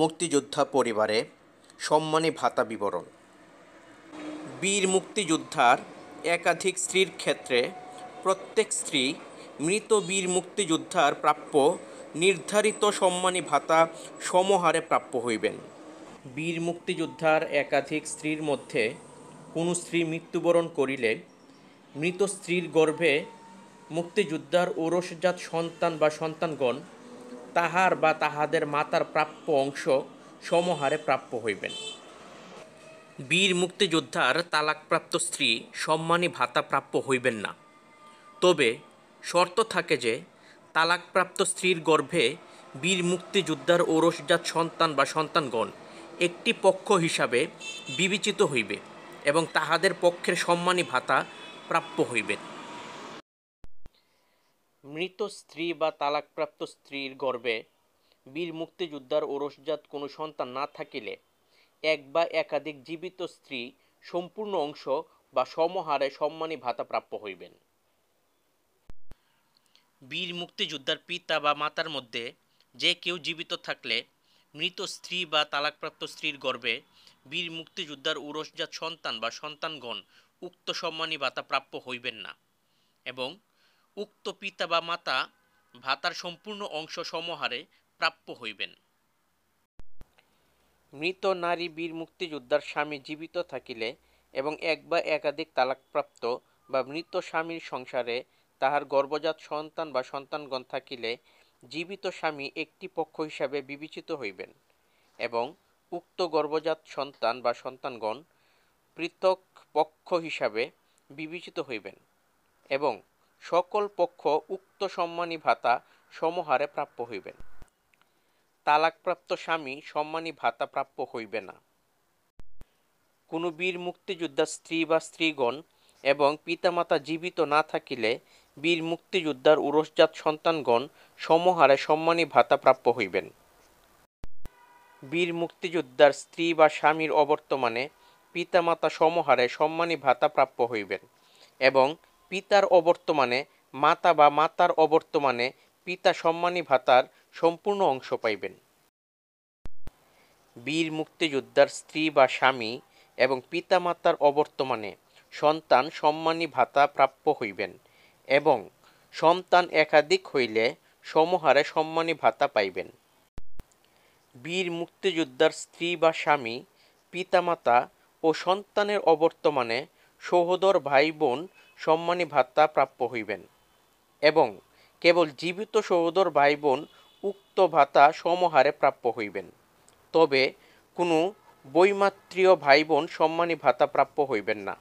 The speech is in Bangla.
মুক্তিযোদ্ধা পরিবারে সম্মানী ভাতা বিবরণ বীর মুক্তিযোদ্ধার একাধিক স্ত্রীর ক্ষেত্রে প্রত্যেক স্ত্রী মৃত বীর মুক্তিযোদ্ধার প্রাপ্য নির্ধারিত সম্মানী ভাতা সমহারে প্রাপ্য হইবেন বীর মুক্তিযোদ্ধার একাধিক স্ত্রীর মধ্যে কোনো স্ত্রী মৃত্যুবরণ করিলে মৃত স্ত্রীর গর্ভে মুক্তিযোদ্ধার ওরসজাত সন্তান বা সন্তানগণ তাহার বা তাহাদের মাতার প্রাপ্য অংশ সমহারে প্রাপ্য হইবেন বীর মুক্তিযোদ্ধার তালাকপ্রাপ্ত স্ত্রী সম্মানী ভাতা প্রাপ্য হইবেন না তবে শর্ত থাকে যে তালাকপ্রাপ্ত স্ত্রীর গর্ভে বীর মুক্তিযোদ্ধার ওরসজাত সন্তান বা সন্তানগণ একটি পক্ষ হিসাবে বিবেচিত হইবে এবং তাহাদের পক্ষের সম্মানী ভাতা প্রাপ্য হইবে মৃত স্ত্রী বা তালাকপ্রাপ্ত স্ত্রীর গর্ভে বীর মুক্তিযোদ্ধার ওরসজাত কোনো সন্তান না থাকিলে এক বা একাধিক জীবিত স্ত্রী সম্পূর্ণ অংশ বা সমহারে সম্মানী ভাতা প্রাপ্য হইবেন বীর মুক্তিযোদ্ধার পিতা বা মাতার মধ্যে যে কেউ জীবিত থাকলে মৃত স্ত্রী বা তালাকপ্রাপ্ত স্ত্রীর গর্ভে বীর মুক্তিযোদ্ধার উরসজাত সন্তান বা সন্তানগণ উক্ত সম্মানী ভাতা প্রাপ্য হইবেন না এবং উক্ত পিতা বা মাতা ভাতার সম্পূর্ণ অংশ সমহারে প্রাপ্য হইবেন মৃত নারী বীর মুক্তিযোদ্ধার স্বামী জীবিত থাকিলে এবং এক বা একাধিক তালাকপ্রাপ্ত বা মৃত স্বামীর সংসারে তাহার গর্ভজাত সন্তান বা সন্তানগণ থাকিলে জীবিত স্বামী একটি পক্ষ হিসাবে বিবেচিত হইবেন এবং উক্ত গর্ভজাত সন্তান বা সন্তানগণ পৃথক পক্ষ হিসাবে বিবেচিত হইবেন এবং সকল পক্ষ উক্ত সম্মানী ভাতা সমহারে প্রাপ্য হইবেন তালাকপ্রাপ্ত স্বামী সম্মানী ভাতা প্রাপ্য হইবে না কোনো বীর মুক্তিযোদ্ধা স্ত্রী বা স্ত্রীগণ এবং পিতামাতা জীবিত না থাকিলে বীর মুক্তিযোদ্ধার উরসজাত সন্তানগণ সমহারে সম্মানী ভাতা প্রাপ্য হইবেন বীর মুক্তিযোদ্ধার স্ত্রী বা স্বামীর অবর্তমানে পিতামাতা সমহারে সম্মানী ভাতা প্রাপ্য হইবেন এবং পিতার অবর্তমানে মাতা বা মাতার অবর্তমানে পিতা সম্মানী ভাতার সম্পূর্ণ অংশ পাইবেন বীর মুক্তিযোদ্ধার স্ত্রী বা স্বামী এবং পিতামাতার অবর্তমানে সন্তান সম্মানী ভাতা প্রাপ্য হইবেন এবং সন্তান একাধিক হইলে সমহারে সম্মানী ভাতা পাইবেন বীর মুক্তিযোদ্ধার স্ত্রী বা স্বামী পিতামাতা ও সন্তানের অবর্তমানে সহোদর ভাই বোন সম্মানী ভাত্তা প্রাপ্য হইবেন এবং কেবল জীবিত সহোদর ভাই বোন উক্ত ভাতা সমহারে প্রাপ্য হইবেন তবে কোনো বৈমাত্রীয় ভাই বোন সম্মানী ভাতা প্রাপ্য হইবেন না